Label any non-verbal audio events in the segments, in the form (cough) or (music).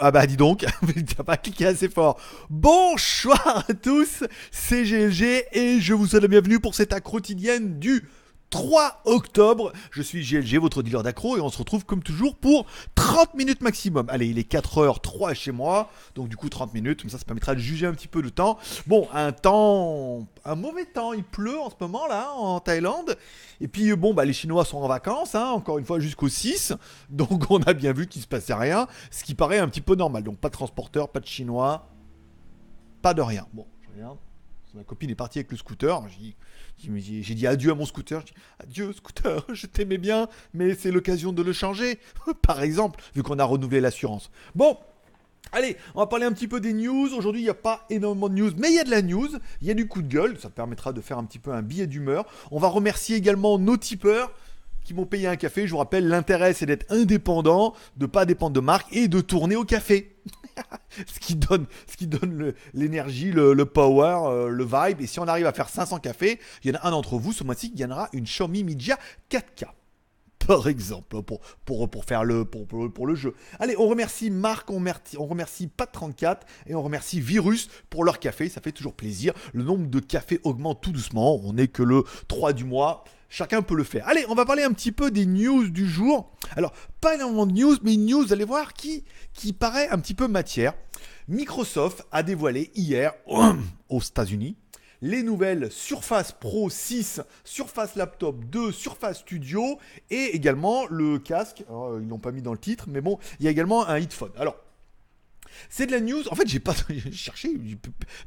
ah bah dis donc, t'as (laughs) pas cliqué assez fort. Bonsoir à tous, c'est GLG et je vous souhaite la bienvenue pour cette quotidienne du 3 octobre. Je suis GLG, votre dealer d'accro, et on se retrouve comme toujours pour 30 minutes maximum. Allez, il est 4h03 chez moi, donc du coup 30 minutes, ça ça permettra de juger un petit peu le temps. Bon, un temps, un mauvais temps, il pleut en ce moment là en Thaïlande. Et puis euh, bon, bah les Chinois sont en vacances, hein, encore une fois jusqu'au 6, (laughs) donc on a bien vu qu'il ne se passait rien, ce qui paraît un petit peu normal. Donc pas de transporteur, pas de Chinois, pas de rien. Bon, je regarde. Ma copine est partie avec le scooter. J'ai dit adieu à mon scooter. Dit, adieu scooter, (laughs) je t'aimais bien, mais c'est l'occasion de le changer. (laughs) Par exemple, vu qu'on a renouvelé l'assurance. Bon, Allez, on va parler un petit peu des news. Aujourd'hui, il n'y a pas énormément de news, mais il y a de la news, il y a du coup de gueule, ça permettra de faire un petit peu un billet d'humeur. On va remercier également nos tipeurs qui m'ont payé un café. Je vous rappelle, l'intérêt, c'est d'être indépendant, de ne pas dépendre de marque et de tourner au café. (laughs) (laughs) ce qui donne, ce qui donne l'énergie, le, power, euh, le vibe. Et si on arrive à faire 500 cafés, il y en a un d'entre vous ce mois-ci qui gagnera une Xiaomi Mijia 4K par exemple, hein, pour, pour, pour faire le, pour, le jeu. Allez, on remercie Marc, on remercie, on remercie Pat34 et on remercie Virus pour leur café, ça fait toujours plaisir. Le nombre de cafés augmente tout doucement, on n'est que le 3 du mois. Chacun peut le faire. Allez, on va parler un petit peu des news du jour. Alors, pas énormément de news, mais une news, allez voir, qui, qui paraît un petit peu matière. Microsoft a dévoilé hier, (clears throat) aux États-Unis, les nouvelles Surface Pro 6, Surface Laptop 2, Surface Studio et également le casque. Euh, ils l'ont pas mis dans le titre, mais bon, il y a également un headphone. Alors, c'est de la news. En fait, j'ai pas (laughs) cherché.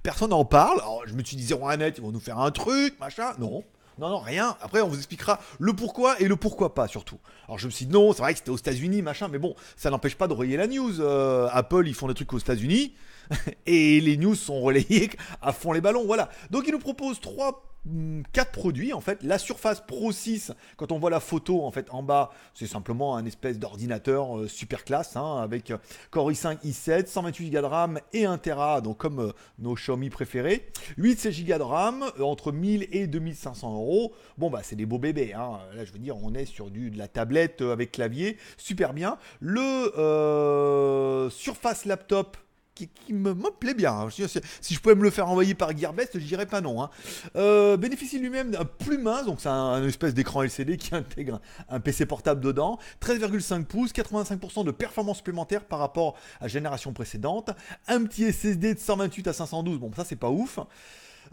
Personne n'en parle. Alors, je me suis dit 01 net, ils vont nous faire un truc, machin. Non. Non, non, rien. Après, on vous expliquera le pourquoi et le pourquoi pas, surtout. Alors, je me suis dit, non, c'est vrai que c'était aux États-Unis, machin, mais bon, ça n'empêche pas de relayer la news. Euh, Apple, ils font des trucs aux États-Unis. (laughs) et les news sont relayées à fond les ballons. Voilà. Donc il nous propose trois hmm, quatre produits en fait. La Surface Pro 6, quand on voit la photo en fait en bas, c'est simplement un espèce d'ordinateur euh, super classe hein, avec euh, Core i5, i7, 128 Go de RAM et 1 Tera, donc comme euh, nos Xiaomi préférés. 8 Go de RAM entre 1000 et 2500 euros. Bon bah c'est des beaux bébés. Hein. Là je veux dire on est sur du de la tablette avec clavier, super bien. Le Surface Laptop qui, me, plaît bien. Si, je pouvais me le faire envoyer par Gearbest, je dirais pas non. Hein. Euh, bénéficie lui-même d'un mince, donc c'est un, espèce d'écran LCD qui intègre un, PC portable dedans. 13,5 pouces, 85% de performance supplémentaire par rapport à la génération précédente. Un petit SSD de 128 à 512, bon ça c'est pas ouf.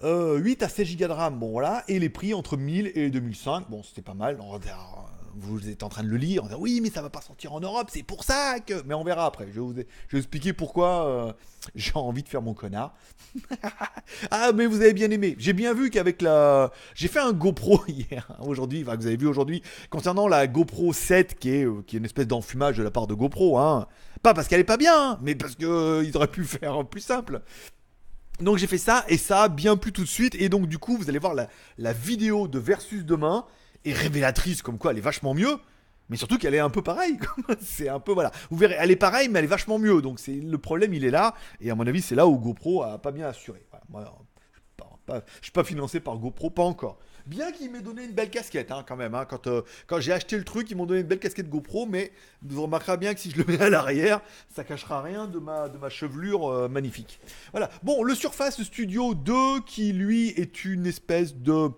8 euh, à 16 Go de RAM, bon voilà, et les prix entre 1000 et 2005, bon c'était pas mal, on va dire, euh, vous êtes en train de le lire en disant oui, mais ça va pas sortir en Europe, c'est pour ça que. Mais on verra après. Je vais vous, expliquer pourquoi euh, (laughs) j'ai envie de faire mon connard. (laughs) ah, mais vous avez bien aimé. J'ai bien vu qu'avec la. J'ai fait un GoPro (laughs) hier, hein, aujourd'hui, enfin, vous avez vu aujourd'hui, concernant la GoPro 7, euh, qui est, une espèce d'enfumage de la part de GoPro. Hein. Pas parce qu'elle est pas bien, hein, mais parce qu'ils euh, auraient pu faire plus simple. Donc j'ai fait ça et ça a bien plus tout de suite. Et donc du coup, vous allez voir la vidéo de Versus demain et révélatrice, comme quoi elle est vachement mieux. Mais surtout qu'elle est un peu pareille. (laughs) c'est un peu voilà. Vous verrez, elle est pareille, mais elle est vachement mieux. Donc c'est le problème, il est là. Et à mon avis, c'est là où GoPro a pas bien assuré. je suis pas financé par GoPro, pas encore. Bien qu'ils m'aient donné une belle casquette, hein, quand même. Hein. Euh, quand j'ai acheté le truc, ils m'ont donné une belle casquette GoPro, mais vous remarquerez bien que si je le mets à l'arrière, ça cachera rien de ma, chevelure euh, magnifique. Voilà. Bon, le Surface Studio 2, qui lui est une espèce de.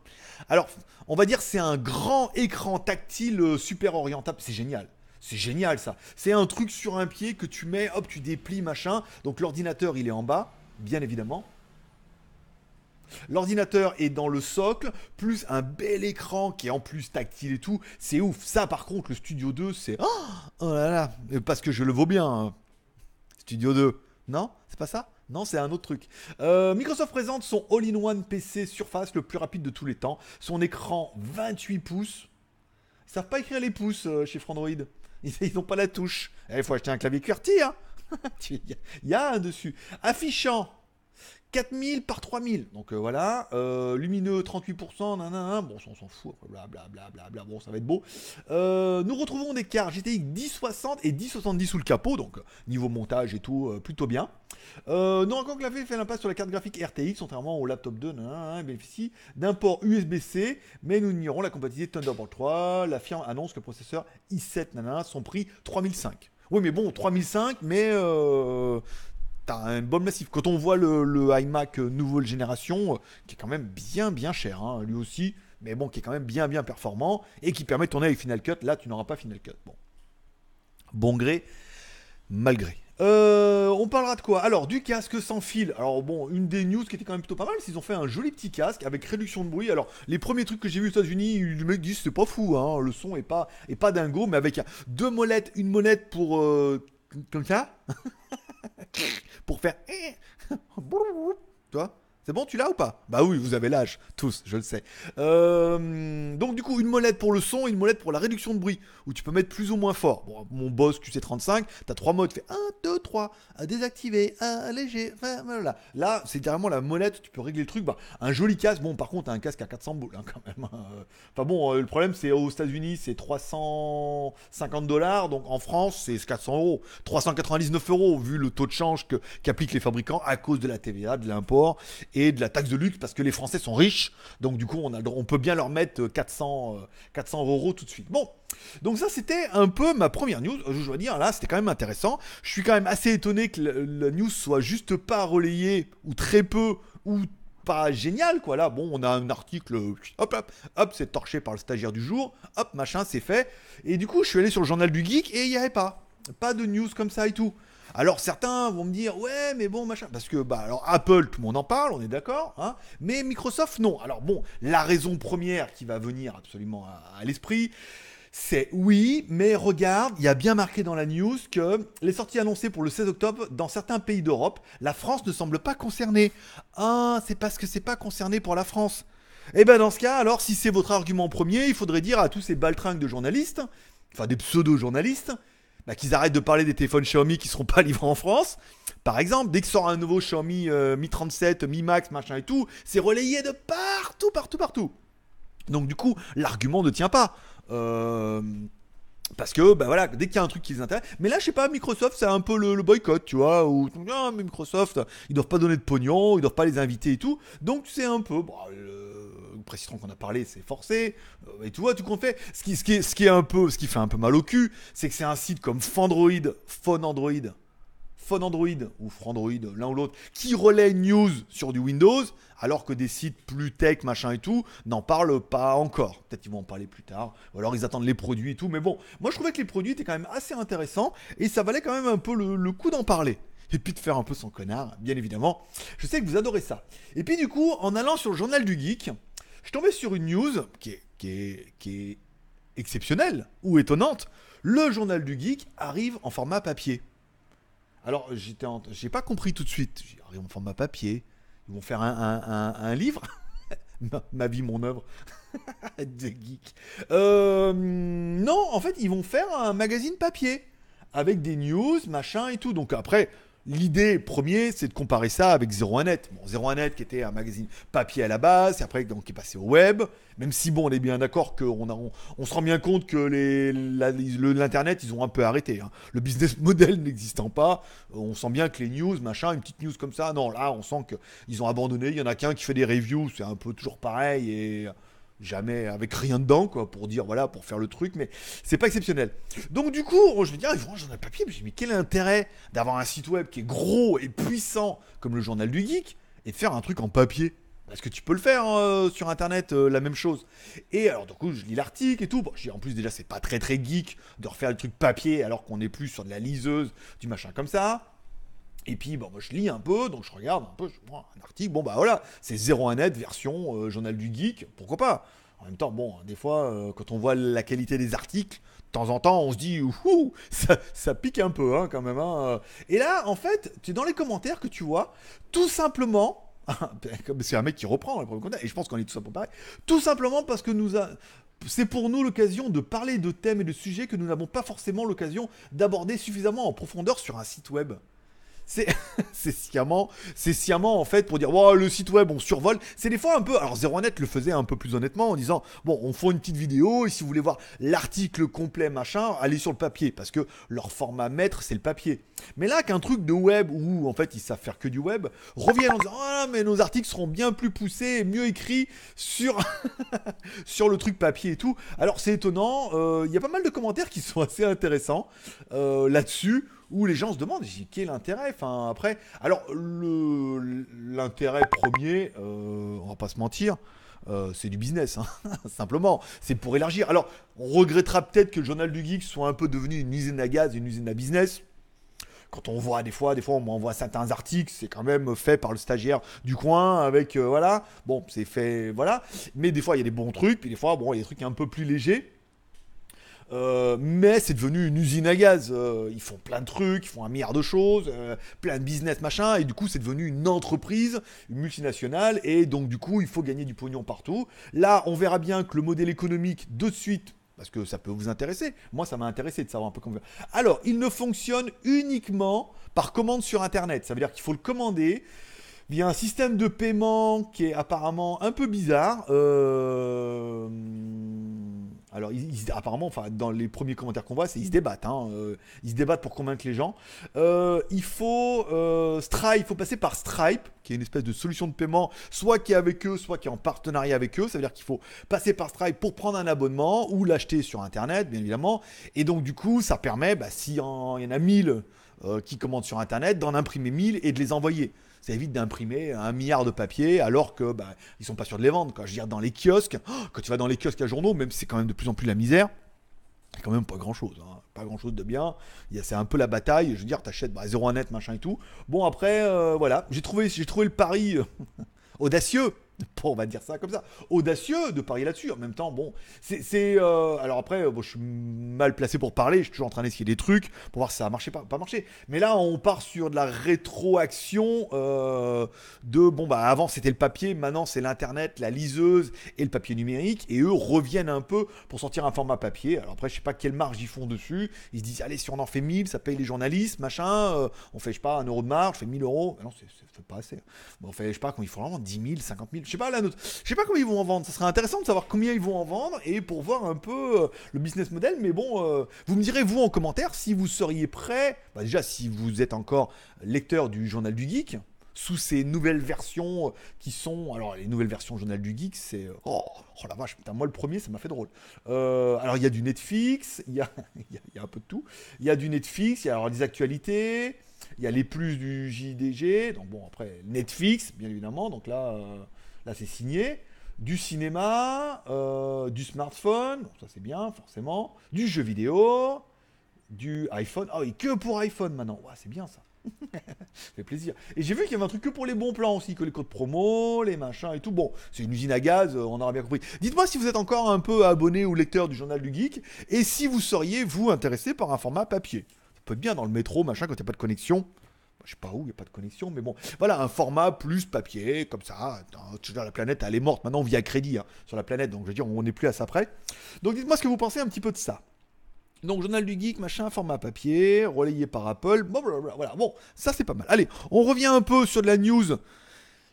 Alors, on va dire c'est un grand écran tactile euh, super orientable. C'est génial. C'est génial ça. C'est un truc sur un pied que tu mets, hop, tu déplies, machin. Donc l'ordinateur, il est en bas, bien évidemment. L'ordinateur est dans le socle, plus un bel écran qui est en plus tactile et tout. C'est ouf. Ça, par contre, le Studio 2, c'est. Ah, oh, là là Parce que je le vaux bien. Hein. Studio 2. Non C'est pas ça non, c'est un autre truc. Euh, Microsoft présente son all-in-one PC Surface le plus rapide de tous les temps. Son écran 28 pouces. Ils savent pas écrire les pouces euh, chez Frandroid. (laughs) Ils n'ont pas la touche. Il eh, faut acheter un clavier QWERTY. Hein Il (laughs) y a un dessus. Affichant 4000 par 3000. Donc euh, voilà, euh, lumineux 38%, nanana, bon, on s'en fout, blablabla, bon, ça va être beau. Euh, nous retrouvons des cartes GTX 1060 et 1070 sous le capot, donc niveau montage et tout, plutôt bien. Euh, la Clavé fait l'impasse sur la carte graphique RTX, contrairement au laptop 2, nanana, bénéficie d'un port USB-C, mais nous ignorons la compatibilité Thunderbolt 3. La firme annonce que le processeur i7, nanana, son prix 3005. Oui, mais bon, 3005, mais t'as un bon massif. Quand on voit le, le iMac euh, nouvelle génération, euh, qui est quand même bien bien cher, hein, lui aussi, mais bon, qui est quand même bien bien performant et qui permet de tourner avec Final Cut, là tu n'auras pas Final Cut. Bon, bon gré, malgré. Euh, on parlera de quoi Alors, du casque sans fil. Alors, bon, une des news qui était quand même plutôt pas mal, c'est qu'ils ont fait un joli petit casque avec réduction de bruit. Alors, les premiers trucs que j'ai vus aux États-Unis, Le mec dit c'est pas fou, hein, le son est pas, est pas dingo, mais avec deux molettes, une molette pour. Euh, comme ça (laughs) pour faire. Eh, (laughs) tu vois c'est bon, tu l'as ou pas Bah oui, vous avez l'âge, tous, je le sais. Euh, donc du coup, une molette pour le son, une molette pour la réduction de bruit, où tu peux mettre plus ou moins fort. Bon, mon boss QC35, t'as trois modes, tu fais 1, 2, 3, désactiver, alléger, voilà. Là, c'est carrément la molette, tu peux régler le truc. Bah, un joli casque, bon par contre, un casque à 400 boules hein, (laughs) quand même. Hein. Enfin bon, euh, le problème c'est aux états unis c'est 350 dollars, donc en France c'est 400 euros. 399 euros, vu le taux de change qu'appliquent les fabricants à cause de la TVA, de l'import et de la taxe de luxe parce que les Français sont riches. Donc du coup, on, a, on peut bien leur mettre 400, euh, 400 euh, euros tout de suite. Bon, donc ça c'était un peu ma première news. Je dois dire, là, c'était quand même intéressant. Je suis quand même assez étonné que la, news soit juste pas relayée ou très peu ou pas génial quoi là bon on a un article hop hop hop c'est torché par le stagiaire du jour hop machin c'est fait et du coup je suis allé sur le journal du geek et il n'y avait pas pas de news comme ça et tout alors certains vont me dire ouais mais bon machin parce que bah alors Apple tout le monde en parle, on est d'accord, hein, mais Microsoft non. Alors bon, la raison première qui va venir absolument à, l'esprit, c'est oui, mais regarde, il y a bien marqué dans la news que les sorties annoncées pour le 16 octobre dans certains pays d'Europe, la France ne semble pas concernée. Ah, c'est parce que c'est pas concerné pour la France. Eh ben dans ce cas, alors si c'est votre argument premier, il faudrait dire à tous ces baltringues de journalistes, enfin des pseudo-journalistes, bah, qu'ils arrêtent de parler des téléphones Xiaomi qui ne seront pas livrés en France. Par exemple, dès que sort un nouveau Xiaomi euh, Mi 37, Mi Max, machin et tout, c'est relayé de partout, partout, partout. Donc du coup, l'argument ne tient pas. Euh, parce que, bah voilà, dès qu'il y a un truc qui les intéresse. Mais là, je sais pas, Microsoft, c'est un peu le, boycott, tu vois. Ou, ah, mais Microsoft, ils doivent pas donner de pognon, ils doivent pas les inviter et tout. Donc, c'est un peu, bah, nous qu'on a parlé, c'est forcé. Euh, et tu vois, tout qu'on fait. Ce qui, est, ce qui un peu, ce qui fait un peu mal au cul, c'est que c'est un site comme Fandroid, Phone Android, Phone Android ou Frandroid, l'un ou l'autre, qui relaie news sur du Windows, alors que des sites plus tech, machin et tout, n'en parlent pas encore. Peut-être qu'ils vont en parler plus tard, ou alors ils attendent les produits et tout. Mais bon, moi je trouvais que les produits étaient quand même assez intéressants et ça valait quand même un peu le coup d'en parler. Et puis de faire un peu son connard, bien évidemment. Je sais que vous adorez ça. Et puis du coup, en allant sur le journal du geek, je suis tombé sur une news qui est, exceptionnelle ou étonnante. Le journal du geek arrive en format papier. Alors, j'étais, j'ai pas compris tout de suite. J'ai arrive ah, en format papier. Ils vont faire un, livre. (laughs) ma, vie, mon œuvre. (laughs) de geek. Euh, non, en fait, ils vont faire un magazine papier avec des news, machin et tout. Donc après, L'idée première, c'est de comparer ça avec 01net. Bon, 01net qui était un magazine papier à la base, et après donc, qui est passé au web. Même si bon, on est bien d'accord qu'on on, on, se rend bien compte que l'internet, ils ont un peu arrêté. Hein. Le business (laughs) model n'existant pas, euh, on sent bien que les news, machin, une petite news comme ça, non, là, on sent qu'ils ont abandonné. Il y en a qu'un qui fait des reviews, c'est un peu toujours pareil et jamais avec rien dedans, quoi, pour dire, voilà, pour faire le truc, mais c'est pas exceptionnel. Donc, du coup, je me dis, ah, ils papier, mais, quel intérêt d'avoir un site web qui est gros et puissant, comme le journal du geek, et de faire un truc en papier parce que tu peux le faire euh, sur internet, euh, la même chose. Et alors, du coup, je lis l'article et tout. en plus, déjà, c'est pas très très geek de refaire le truc papier alors qu'on est plus sur de la liseuse, du machin comme ça. Et puis, bon, moi, je lis un peu, donc je regarde un peu, je un article, bon, bah voilà, c'est à net version euh, journal du geek, pourquoi pas En même temps, bon, hein, des fois, euh, quand on voit la qualité des articles, de temps en temps, on se dit, ouh, ça, pique un peu, hein, quand même. Hein, euh. Et là, en fait, tu dans les commentaires que tu vois, tout simplement, (laughs) c'est un mec qui reprend le premier et je pense qu'on est tout ça pour pareil, tout simplement parce que nous c'est pour nous l'occasion de parler de thèmes et de sujets que nous n'avons pas forcément l'occasion d'aborder suffisamment en profondeur sur un site web. (laughs) C'est sciemment, c'est sciemment en fait pour dire le site web on survole. C'est des fois un peu. Alors Zéro le faisait un peu plus honnêtement en disant bon on fait une petite vidéo et si vous voulez voir l'article complet machin, allez sur le papier parce que leur format maître c'est le papier. Mais là qu'un truc de web où en fait ils savent faire que du web reviennent en disant ah mais nos articles seront bien plus poussés mieux écrits (laughs) sur le truc papier et tout. Alors c'est étonnant. Euh, il y a pas mal de commentaires qui sont assez intéressants euh, là-dessus où les gens se demandent quel est l'intérêt enfin, après, alors l'intérêt premier, euh, on va pas se mentir, euh, c'est du business, hein, (laughs) simplement. C'est pour élargir. Alors, on regrettera peut-être que le journal du geek soit un peu devenu une usine à gaz, une usine à business. Quand on voit des fois, des fois on m'envoie certains articles, c'est quand même fait par le stagiaire du coin avec euh, voilà. Bon, c'est fait voilà. Mais des fois il y a des bons trucs, puis des fois bon, il y a des trucs un peu plus légers. Euh, mais c'est devenu une usine à gaz. Euh, ils font plein de trucs, ils font un milliard de choses, euh, plein de business, machin. Et du coup, c'est devenu une entreprise, une multinationale. Et donc, du coup, il faut gagner du pognon partout. Là, on verra bien que le modèle économique, de suite, parce que ça peut vous intéresser. Moi, ça m'a intéressé de savoir un peu comment. Alors, il ne fonctionne uniquement par commande sur Internet. Ça veut dire qu'il faut le commander via un système de paiement qui est apparemment un peu bizarre. Euh alors, apparemment, dans les premiers commentaires qu'on voit, c'est ils se débattent. Hein, euh, ils se débattent pour convaincre les gens. Euh, euh, il faut passer par Stripe, qui est une espèce de solution de paiement, soit qui est avec eux, soit qui est en partenariat avec eux. Ça veut dire qu'il faut passer par Stripe pour prendre un abonnement ou l'acheter sur Internet, bien évidemment. Et donc, du coup, ça permet, bah, s'il y en a 1000 qui commandent sur Internet, d'en imprimer 1000 et de les envoyer ça évite d'imprimer un milliard de papiers alors que bah, ils sont pas sûrs de les vendre. Quand Je veux dire, dans les kiosques, oh, quand tu vas dans les kiosques à journaux, même si c'est quand même de plus en plus la misère, c'est quand même pas grand chose, hein. pas grand chose de bien. C'est un peu la bataille. Je veux dire, t'achètes bah, à net, machin et tout. Bon, après, euh, voilà, j'ai trouvé, trouvé le pari euh, (laughs) audacieux (laughs) on va dire ça comme ça, audacieux de parier là-dessus. En même temps, bon, c'est. Euh, alors après, je suis mal placé pour parler, je suis toujours en train d'essayer des trucs pour voir si ça a marché, pas, pas marché. Mais là, on part sur de la rétroaction euh, de. Bon, bah avant c'était le papier, maintenant c'est l'Internet, la liseuse et le papier numérique. Et eux reviennent un peu pour sortir un format papier. Alors après, je sais pas quelle marge ils font dessus. Ils se disent, allez, si on en fait 1000, ça paye les journalistes, machin. Euh, on fait, je sais pas, un euro de marge, fait 1000 euros. Ah non, c'est pas assez. Bon, on fait, je sais pas, quand il faut vraiment 10 000, 50 000, sais pas la note. Je sais pas comment ils vont en vendre. Ce serait intéressant de savoir combien ils vont en vendre et pour voir un peu euh, le business model. Mais bon, euh, vous me direz vous en commentaire si vous seriez prêt. Bah, déjà, si vous êtes encore lecteur du journal du geek sous ces nouvelles versions euh, qui sont. Alors, les nouvelles versions Journal du Geek, c'est. Oh, oh, la vache, moi le premier, ça m'a fait drôle. alors, il y a du Netflix, (laughs) il y a, un peu de tout. Il y a du Netflix, il y a alors des actualités, il y a les plus du JDG. Donc, bon, après, Netflix, bien évidemment. Donc là. Là, c'est signé. Du cinéma, euh, du smartphone, ça c'est bien, forcément. Du jeu vidéo, du iPhone. Ah oui, que pour iPhone maintenant. Ouais, c'est bien ça. ça (laughs) fait plaisir. Et j'ai vu qu'il y avait un truc que pour les bons plans aussi, que les codes promo, les machins et tout. Bon, c'est une usine à gaz, euh, on aura bien compris. Dites-moi si vous êtes encore un peu abonné ou lecteur du journal du geek et si vous seriez, vous, intéressé par un format papier. Ça peut être bien dans le métro, machin, quand il n'y a pas de connexion je sais pas où, il n'y a pas de connexion, mais bon, voilà, un format plus papier, comme ça. la planète, elle est morte. Maintenant, via crédit hein, sur la planète, donc je veux dire, on n'est plus à ça près. Donc dites-moi ce que vous pensez un petit peu de ça. Donc journal du geek, machin, format papier, relayé par Apple, bon, voilà, bon, ça c'est pas mal. Allez, on revient un peu sur de la news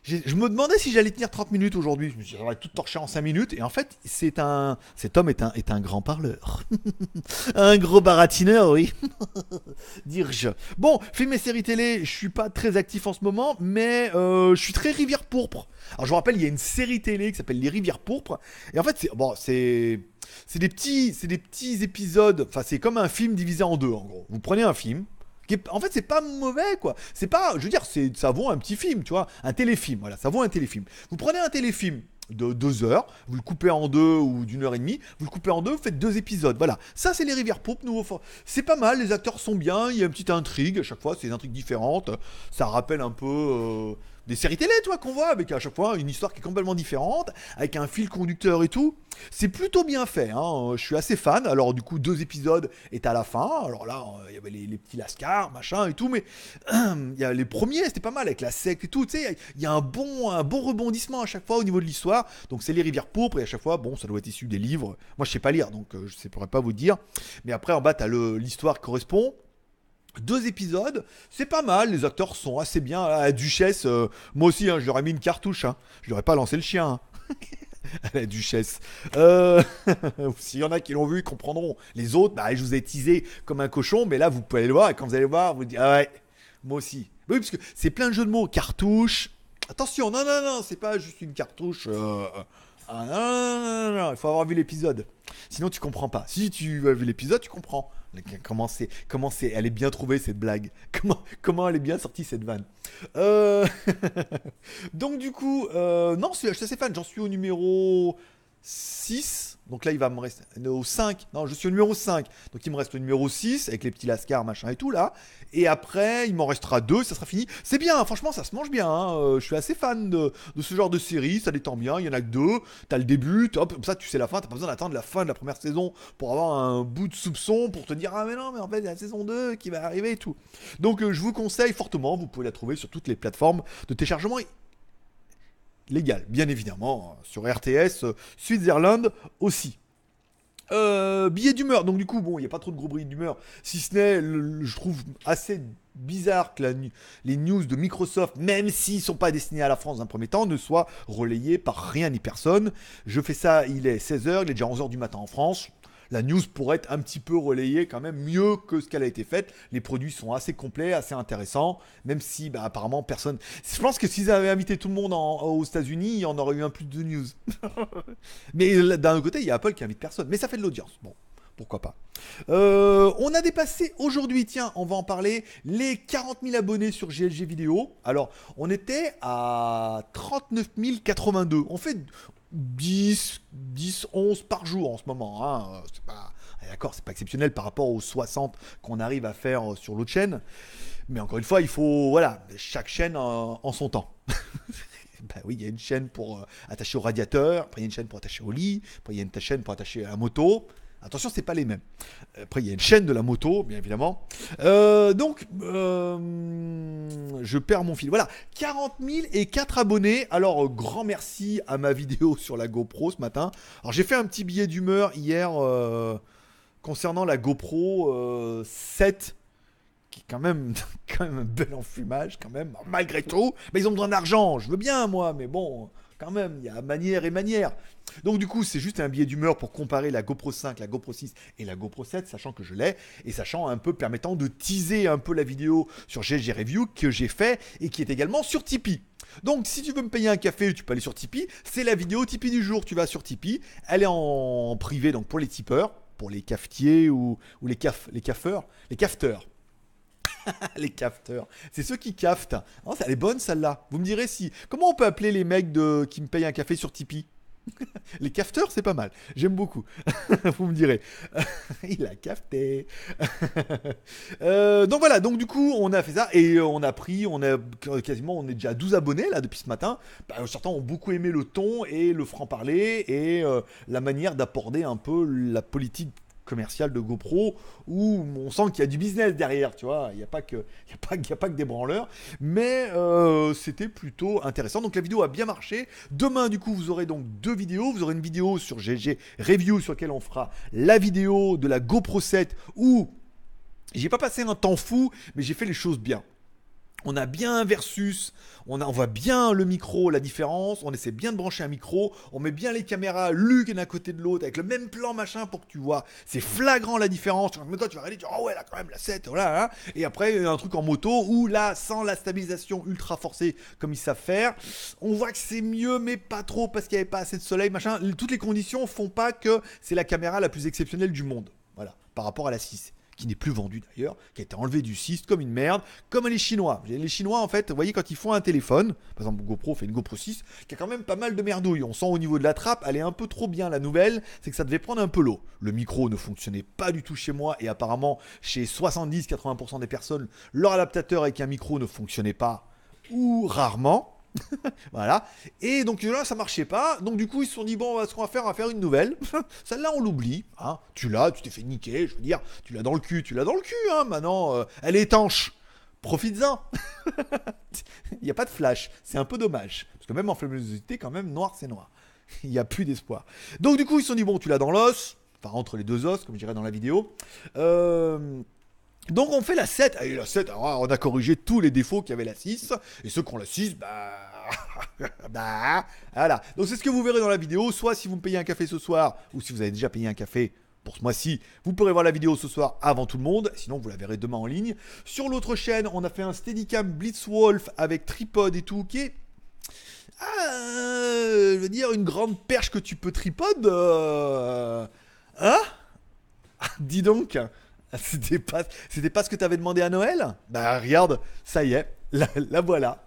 je me demandais si j'allais tenir 30 minutes aujourd'hui. Je me suis dit, j'aurais tout torché en 5 minutes. Et en fait, c'est un, cet homme est un, grand parleur. (laughs) un gros baratineur, oui. je (laughs) Bon, film et séries télé, je suis pas très actif en ce moment, mais euh, je suis très Rivière Pourpre. Alors, je vous rappelle, il y a une série télé qui s'appelle Les Rivières Pourpres. Et en fait, c'est. Bon, c'est. C'est des petits, c'est des petits épisodes. Enfin, c'est comme un film divisé en deux, en gros. Vous prenez un film, en fait, c'est pas mauvais, quoi. C'est pas, je veux dire, c'est, ça vaut un petit film, tu vois, un téléfilm. Voilà, ça vaut un téléfilm. Vous prenez un téléfilm de deux heures, vous le coupez en deux ou d'une heure et demie, vous le coupez en deux, vous faites deux épisodes. Voilà, ça c'est les rivières Pompes, nouveau. C'est pas mal, les acteurs sont bien, il y a une petite intrigue à chaque fois, c'est des intrigues différentes, ça rappelle un peu. Euh, des séries télé, toi, qu'on voit, avec à chaque fois une histoire qui est complètement différente, avec un fil conducteur et tout. C'est plutôt bien fait, hein. je suis assez fan. Alors, du coup, deux épisodes est à la fin. Alors là, euh, il y avait les, petits lascars, machin et tout, mais (clears throat) il y a les premiers, c'était pas mal avec la sec et tout. Tu il y a un bon, bon rebondissement à chaque fois au niveau de l'histoire. Donc, c'est les rivières pourpres, et à chaque fois, bon, ça doit être issu des livres. Moi, je sais pas lire, donc euh, je ne pourrais pas vous dire. Mais après, en bas, tu as l'histoire qui correspond. Deux épisodes, c'est pas mal, les acteurs sont assez bien. Ah, la Duchesse, euh, moi aussi, j'aurais hein, je mis une cartouche, hein. je leur pas lancé le chien. Hein. (laughs) la duchesse. Euh, (laughs) s'il y en a qui l'ont vu, ils comprendront. Les autres, bah, je vous ai teasé comme un cochon, mais là, vous pouvez aller le voir. Et quand vous allez le voir, vous dites Ah ouais, moi aussi. oui, parce que c'est plein de jeux de mots. Cartouche. Attention, non, non, non, c'est pas juste une cartouche. Euh, ah, non, non, non, non, il faut avoir vu l'épisode. Sinon, tu comprends pas. Si tu as vu l'épisode, tu comprends. Comment c'est, comment c'est, elle est bien trouvée cette blague. (laughs) Comment, comment elle est bien sortie cette vanne. Euh, (laughs) donc du coup, euh, non, je suis assez fan. J'en suis au numéro 6. Donc là, il va me rester au 5. Non, je suis au numéro 5. Donc il me reste le numéro 6 avec les petits lascars, machin et tout là. Et après, il m'en restera 2, ça sera fini. C'est bien, franchement, ça se mange bien. Hein. Euh, je suis assez fan de, ce genre de série, ça détend bien. Il y en a que 2. T'as le début, hop, comme ça, tu sais la fin. T'as pas besoin d'attendre la fin de la première saison pour avoir un bout de soupçon pour te dire Ah, mais non, mais en fait, il la saison 2 qui va arriver et tout. Donc euh, je vous conseille fortement, vous pouvez la trouver sur toutes les plateformes de téléchargement légal, bien évidemment. Euh, sur RTS, euh, Switzerland aussi. Euh, billet d'humeur, donc du coup, bon, il n'y a pas trop de gros billets d'humeur, si ce n'est, je trouve assez bizarre que les news de Microsoft, même s'ils ne sont pas destinés à la France d'un premier temps, ne soient relayés par rien ni personne. Je fais ça, il est 16h, il est déjà 11h du matin en France la news pourrait être un petit peu relayée quand même mieux que ce qu'elle a été faite. Les produits sont assez complets, assez intéressants, même si bah, apparemment personne. Je pense que s'ils avaient invité tout le monde aux États-Unis, il y en aurait eu un plus de news. (laughs) Mais d'un côté, il y a Apple qui invite personne. Mais ça fait de l'audience. Bon pourquoi pas. Euh, on a dépassé aujourd'hui, tiens, on va en parler, les 40 000 abonnés sur GLG Vidéo. Alors, on était à 39 082. On fait, 10, 10, 11 par jour en ce moment. Hein. Euh, c'est pas, ah, d'accord, c'est pas exceptionnel par rapport aux 60 qu'on arrive à faire euh, sur l'autre chaîne. Mais encore une fois, il faut, voilà, chaque chaîne en, son temps. (laughs) Bah oui, il y a une chaîne pour euh, attacher au radiateur, après il y a une chaîne pour attacher au lit, il y a une chaîne pour attacher à la moto. Attention, c'est pas les mêmes. Après, il y a une chaîne de la moto, bien évidemment. Euh, donc, euh, je perds mon fil. Voilà, 40 000 et 4 abonnés. Alors, euh, grand merci à ma vidéo (laughs) sur la GoPro ce matin. Alors, j'ai fait un petit billet d'humeur hier concernant la GoPro 7 qui est quand même, (laughs) quand même un bel enfumage, quand même, malgré tout. Mais ils ont besoin d'argent, je veux bien, moi, mais bon, quand même, il y a manière et manière. Donc du coup, c'est juste un biais d'humeur pour comparer la GoPro 5, la GoPro 6 et la GoPro 7, sachant que je l'ai, et sachant un peu permettant de teaser un peu la vidéo sur GG Review que j'ai fait et qui est également sur Tipeee. Donc si tu veux me payer un café, tu peux aller sur Tipeee, c'est la vidéo Tipeee du jour, tu vas sur Tipeee, elle est en privé donc pour les tipeurs, pour les cafetiers ou, les, caf les cafeurs, les cafeteurs. (laughs) les capteurs. C'est ceux qui caftent. ça, elle est bonne celle-là. Vous me direz si. Comment on peut appeler les mecs de... qui me payent un café sur Tipeee (laughs) les cafteurs, c'est pas mal. J'aime beaucoup. (laughs) Vous me direz. Il a cafté. Euh, donc voilà, donc du coup, on a fait ça et on a pris, on est quasiment, on est déjà 12 abonnés là depuis ce matin. Bah, certains ont beaucoup aimé le ton et le franc-parler et euh, la manière d'apporter un peu la politique commercial de GoPro où on sent qu'il y a du business derrière, tu vois. Il n'y a, pas que, il y a, pas, y a pas que des branleurs. Mais euh, c'était plutôt intéressant. Donc la vidéo a bien marché. Demain, du coup, vous aurez donc deux vidéos. Vous aurez une vidéo sur GG Review sur laquelle on fera la vidéo de la GoPro 7 où j'ai pas passé un temps fou, mais j'ai fait les choses bien on a bien un versus, on, a, voit bien le micro, la différence, on essaie bien de brancher un micro, on met bien les caméras l'une d'un côté de l'autre avec le même plan machin pour que tu vois. C'est flagrant la différence. Mais toi tu vas regarder, tu oh ouais, là quand même la 7, voilà. Hein. Et après, un truc en moto où là, sans la stabilisation ultra forcée comme ils savent faire, on voit que c'est mieux, mais pas trop parce qu'il n'y avait pas assez de soleil machin. Toutes les conditions font pas que c'est la caméra la plus exceptionnelle du monde, voilà, par rapport à la 6 qui n'est plus vendu d'ailleurs, qui a été enlevé du 6 comme une merde, comme les Chinois. Les Chinois, en fait, vous voyez, quand ils font un téléphone, par exemple GoPro fait une GoPro 6, qui a quand même pas mal de merdouille. On sent au niveau de la trappe, elle est un peu trop bien. La nouvelle, c'est que ça devait prendre un peu l'eau. Le micro ne fonctionnait pas du tout chez moi et apparemment chez 70-80% des personnes, leur adaptateur avec un micro ne fonctionnait pas ou rarement. (laughs) voilà. Et donc là, ça marchait pas. Donc du coup, ils se sont dit bon, ce qu'on va faire, on va faire une nouvelle. (laughs) Celle-là, on l'oublie. Hein. Tu l'as, tu t'es fait niquer. Je veux dire, tu l'as dans le cul, tu l'as dans le cul. Hein. Maintenant, euh. elle est étanche. Profites-en. (laughs) Il n'y a pas de flash. C'est un peu dommage parce que même en flamulosité, quand même, noir c'est noir. Il n'y a plus d'espoir. Donc du coup, ils se sont dit bon, tu l'as dans l'os. Enfin, entre les deux os, comme je dirais dans la vidéo. Euh, donc on fait la 7. Allez, la 7, ah, on a corrigé tous les défauts qu'il y avait la 6. Et ceux qui ont la 6, bah. (laughs) bah. Voilà. Donc c'est ce que vous verrez dans la vidéo. Soit si vous me payez un café ce soir, ou si vous avez déjà payé un café pour ce mois-ci. Vous pourrez voir la vidéo ce soir avant tout le monde, sinon vous la verrez demain en ligne. Sur l'autre chaîne, on a fait un Steadicam Blitzwolf avec tripod et tout, ok est... Euh, je veux dire, une grande perche que tu peux tripod... Euh, hein (laughs) Dis donc (laughs) C'était pas, c'était pas ce que tu avais demandé à Noël Bah regarde, ça y est, la, voilà.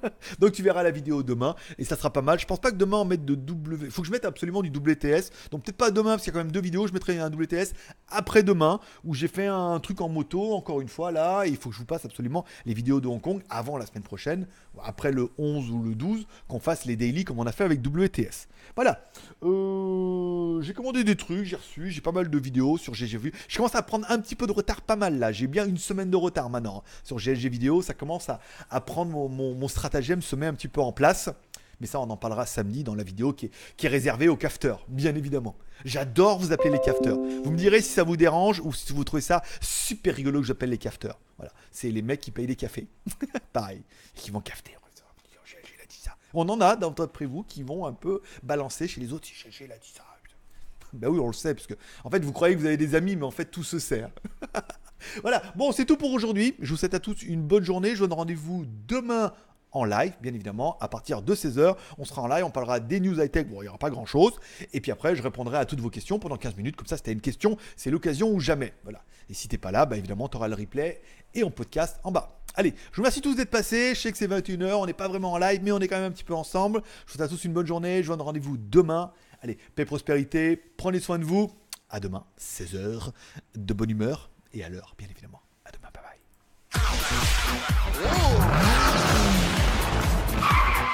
(laughs) Donc tu verras la vidéo demain et ça sera pas mal. Je pense pas que demain on mette de W. Faut que je mette absolument du WTS. Donc peut-être pas demain parce qu'il y a quand même deux vidéos. Je mettrai un WTS après demain où j'ai fait un truc en moto encore une fois là. il faut que je vous passe absolument les vidéos de Hong Kong avant la semaine prochaine après le 11 ou le 12, qu'on fasse les daily comme on a fait avec WTS. Voilà. Euh, j'ai commandé des trucs, j'ai reçu, j'ai pas mal de vidéos sur GGV. Je commence à prendre un petit peu de retard, pas mal là. J'ai bien une semaine de retard maintenant hein, sur GLG Vidéo. Ça commence à, prendre mon, mon, stratagème, se met un petit peu en place. Mais ça, on en parlera samedi dans la vidéo qui est, réservée aux cafteurs, bien évidemment. J'adore vous appeler les cafteurs. Vous me direz si ça vous dérange ou si vous trouvez ça super rigolo que j'appelle les cafteurs. Voilà, c'est les mecs qui payent des cafés, (laughs) pareil, qui vont cafter. On en a d'après vous qui vont un peu balancer chez les autres. Si j'ai dit ça. Ben oui, on le sait, parce que en fait, vous croyez que vous avez des amis, mais en fait, tout se sert. (laughs) voilà, bon, c'est tout pour aujourd'hui. Je vous souhaite à tous une bonne journée. Je vous donne rendez-vous demain en live, bien évidemment. À partir de 16h, on sera en live, on parlera des news high-tech. Bon, il n'y aura pas grand-chose. Et puis après, je répondrai à toutes vos questions pendant 15 minutes. Comme ça, c'était as une question, c'est l'occasion ou jamais. Voilà. Et si n'es pas là, bah, évidemment, tu auras le replay et on podcast en bas. Allez, je vous remercie tous d'être passés. Je sais que c'est 21h, on n'est pas vraiment en live, mais on est quand même un petit peu ensemble. Je vous souhaite à tous une bonne journée. Je vous donne rendez-vous demain. Allez, paix, prospérité, prenez soin de vous. À demain, 16h, de bonne humeur et à l'heure, bien évidemment. À demain, bye bye.